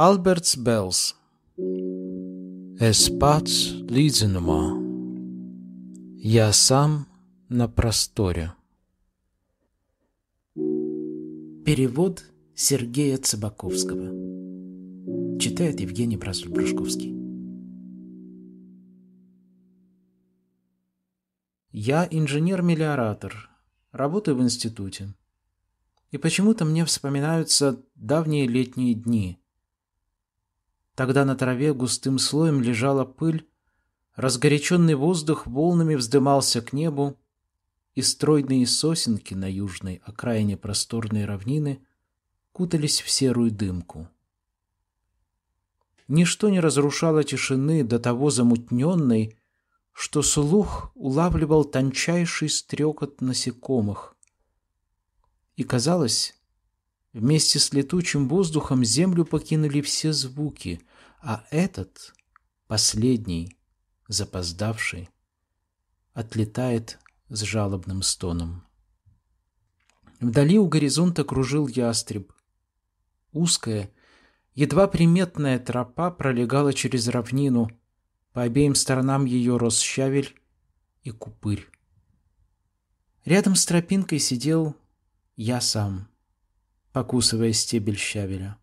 Alberts Bels Es pats līdzinumā, ja сам на просторе. Перевод Сергея Цыбаковского. Читает Евгений Брашковский. Я инженер-мелиоратор, работаю в институте. И почему-то мне вспоминаются давние летние дни – Тогда на траве густым слоем лежала пыль, разгоряченный воздух волнами вздымался к небу, и стройные сосенки на южной окраине просторной равнины кутались в серую дымку. Ничто не разрушало тишины до того замутненной, что слух улавливал тончайший стрекот насекомых. И казалось, Вместе с летучим воздухом землю покинули все звуки, а этот, последний, запоздавший, отлетает с жалобным стоном. Вдали у горизонта кружил ястреб. Узкая, едва приметная тропа пролегала через равнину, по обеим сторонам ее рос щавель и купырь. Рядом с тропинкой сидел я сам — покусывая стебель щавеля.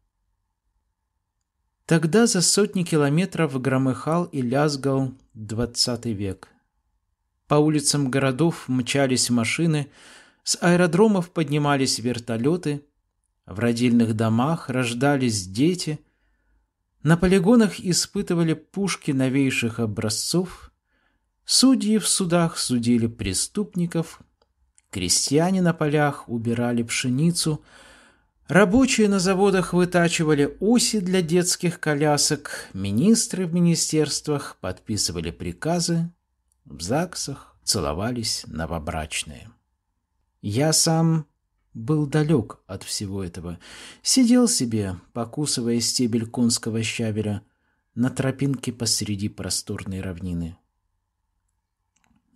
Тогда за сотни километров громыхал и лязгал двадцатый век. По улицам городов мчались машины, с аэродромов поднимались вертолеты, в родильных домах рождались дети, на полигонах испытывали пушки новейших образцов, судьи в судах судили преступников, крестьяне на полях убирали пшеницу – Рабочие на заводах вытачивали оси для детских колясок, министры в министерствах подписывали приказы, в ЗАГСах целовались новобрачные. Я сам был далек от всего этого. Сидел себе, покусывая стебель конского щавеля, на тропинке посреди просторной равнины.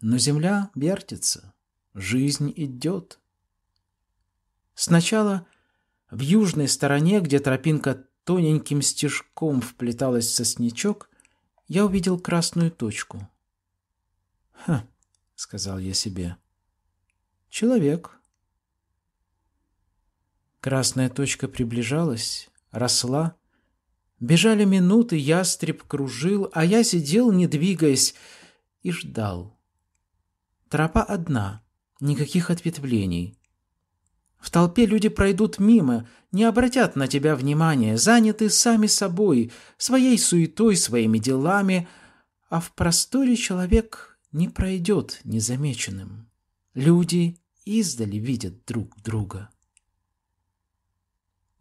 Но земля вертится, жизнь идет. Сначала – в южной стороне, где тропинка тоненьким стежком вплеталась в сосничок, я увидел красную точку. «Хм», — сказал я себе, — «человек». Красная точка приближалась, росла. Бежали минуты, ястреб кружил, а я сидел, не двигаясь, и ждал. Тропа одна, никаких ответвлений — в толпе люди пройдут мимо, не обратят на тебя внимания, заняты сами собой, своей суетой, своими делами, а в просторе человек не пройдет незамеченным. Люди издали видят друг друга.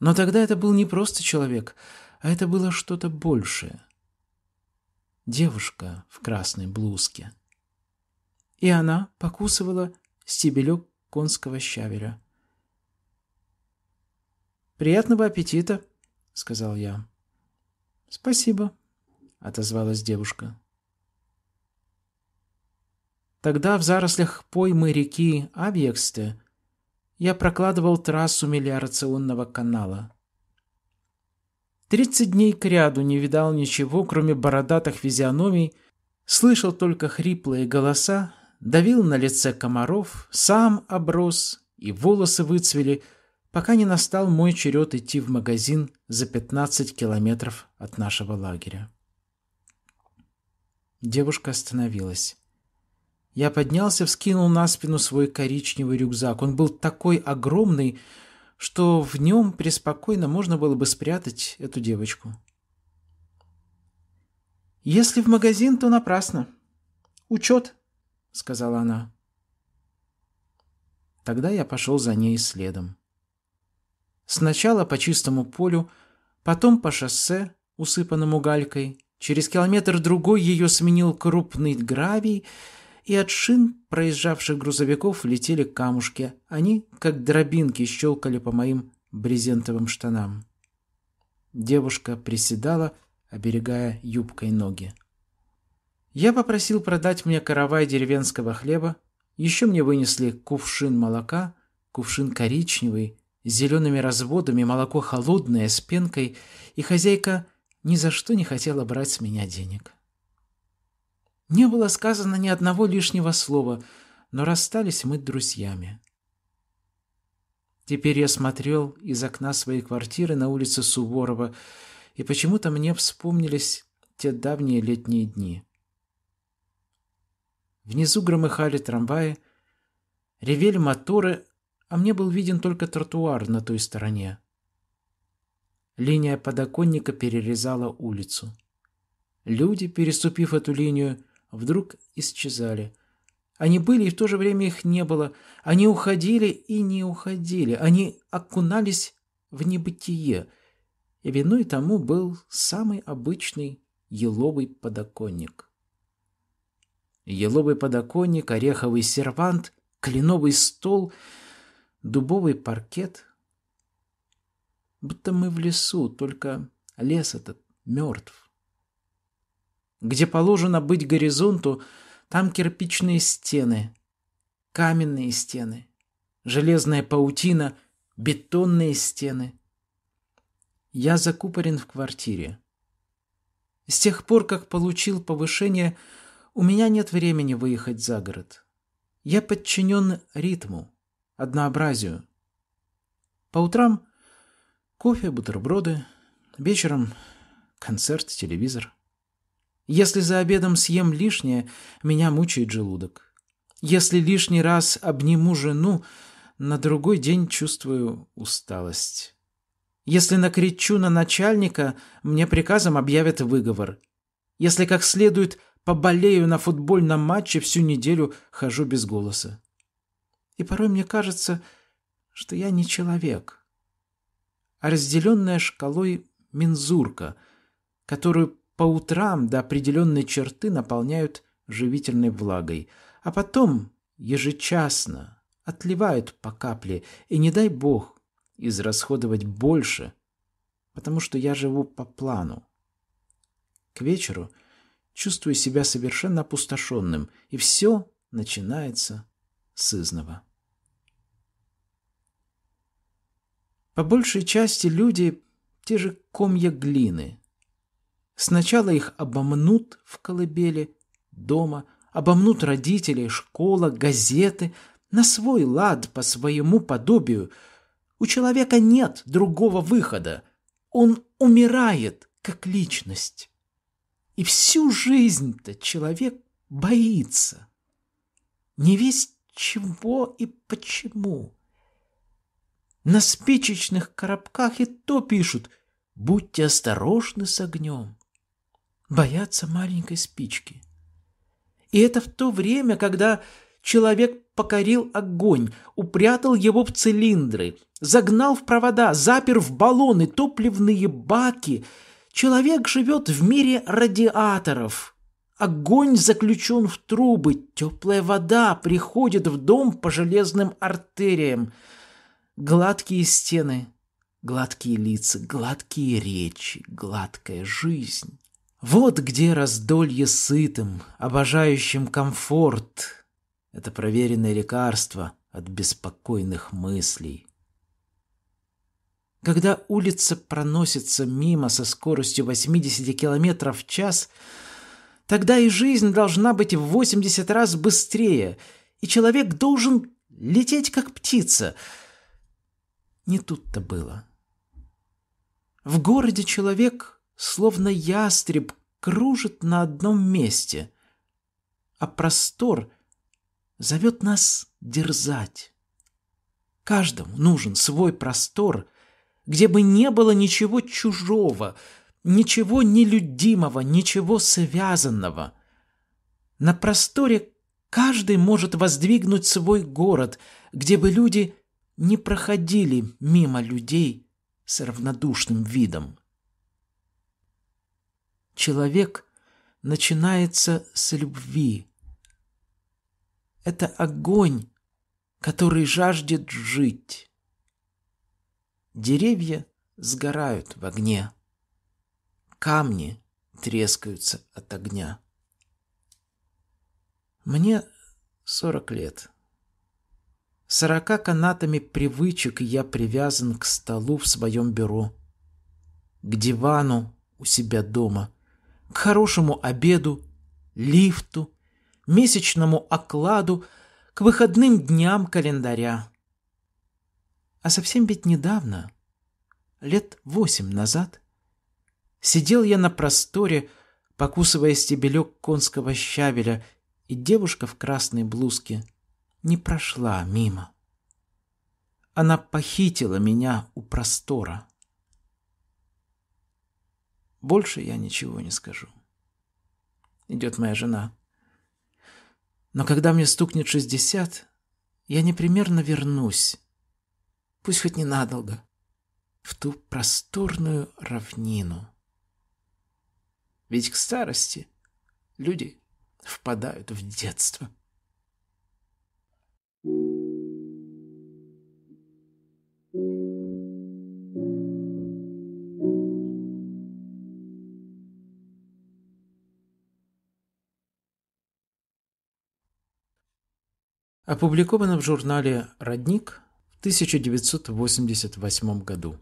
Но тогда это был не просто человек, а это было что-то большее. Девушка в красной блузке. И она покусывала стебелек конского щавеля – «Приятного аппетита», — сказал я. «Спасибо», — отозвалась девушка. Тогда в зарослях поймы реки Абьексте я прокладывал трассу мелиорационного канала. Тридцать дней кряду не видал ничего, кроме бородатых физиономий, слышал только хриплые голоса, давил на лице комаров, сам оброс, и волосы выцвели — пока не настал мой черед идти в магазин за 15 километров от нашего лагеря. Девушка остановилась. Я поднялся, вскинул на спину свой коричневый рюкзак. Он был такой огромный, что в нем преспокойно можно было бы спрятать эту девочку. «Если в магазин, то напрасно. Учет», — сказала она. Тогда я пошел за ней следом. Сначала по чистому полю, потом по шоссе, усыпанному галькой. Через километр-другой ее сменил крупный гравий, и от шин проезжавших грузовиков летели камушки. Они, как дробинки, щелкали по моим брезентовым штанам. Девушка приседала, оберегая юбкой ноги. Я попросил продать мне каравай деревенского хлеба, еще мне вынесли кувшин молока, кувшин коричневый, зелеными разводами, молоко холодное, с пенкой, и хозяйка ни за что не хотела брать с меня денег. Не было сказано ни одного лишнего слова, но расстались мы друзьями. Теперь я смотрел из окна своей квартиры на улицу Суворова, и почему-то мне вспомнились те давние летние дни. Внизу громыхали трамваи, ревели моторы, а мне был виден только тротуар на той стороне. Линия подоконника перерезала улицу. Люди, переступив эту линию, вдруг исчезали. Они были, и в то же время их не было. Они уходили и не уходили. Они окунались в небытие. И виной тому был самый обычный еловый подоконник. Еловый подоконник, ореховый сервант, кленовый стол — дубовый паркет. Будто мы в лесу, только лес этот мертв. Где положено быть горизонту, там кирпичные стены, каменные стены, железная паутина, бетонные стены. Я закупорен в квартире. С тех пор, как получил повышение, у меня нет времени выехать за город. Я подчинен ритму однообразию. По утрам кофе, бутерброды, вечером концерт, телевизор. Если за обедом съем лишнее, меня мучает желудок. Если лишний раз обниму жену, на другой день чувствую усталость. Если накричу на начальника, мне приказом объявят выговор. Если как следует поболею на футбольном матче, всю неделю хожу без голоса. И порой мне кажется, что я не человек, а разделенная шкалой мензурка, которую по утрам до определенной черты наполняют живительной влагой, а потом ежечасно отливают по капле, и не дай бог израсходовать больше, потому что я живу по плану. К вечеру чувствую себя совершенно опустошенным, и все начинается с изного. По большей части люди – те же комья глины. Сначала их обомнут в колыбели, дома, обомнут родители, школа, газеты, на свой лад, по своему подобию. У человека нет другого выхода. Он умирает, как личность. И всю жизнь-то человек боится. Не весь чего и почему. На спичечных коробках и то пишут «Будьте осторожны с огнем». Боятся маленькой спички. И это в то время, когда человек покорил огонь, упрятал его в цилиндры, загнал в провода, запер в баллоны, топливные баки. Человек живет в мире радиаторов. Огонь заключен в трубы, теплая вода приходит в дом по железным артериям – Гладкие стены, гладкие лица, гладкие речи, гладкая жизнь. Вот где раздолье сытым, обожающим комфорт. Это проверенное лекарство от беспокойных мыслей. Когда улица проносится мимо со скоростью 80 км в час, тогда и жизнь должна быть в 80 раз быстрее, и человек должен лететь как птица – не тут-то было. В городе человек, словно ястреб, кружит на одном месте, а простор зовет нас дерзать. Каждому нужен свой простор, где бы не было ничего чужого, ничего нелюдимого, ничего связанного. На просторе каждый может воздвигнуть свой город, где бы люди не проходили мимо людей с равнодушным видом. Человек начинается с любви. Это огонь, который жаждет жить. Деревья сгорают в огне. Камни трескаются от огня. Мне сорок лет. Сорока канатами привычек я привязан к столу в своем бюро, к дивану у себя дома, к хорошему обеду, лифту, месячному окладу, к выходным дням календаря. А совсем ведь недавно, лет восемь назад, сидел я на просторе, покусывая стебелек конского щавеля, и девушка в красной блузке — не прошла мимо. Она похитила меня у простора. Больше я ничего не скажу. Идет моя жена. Но когда мне стукнет шестьдесят, я непременно вернусь, пусть хоть ненадолго, в ту просторную равнину. Ведь к старости люди впадают в детство. опубликовано в журнале «Родник» в 1988 году.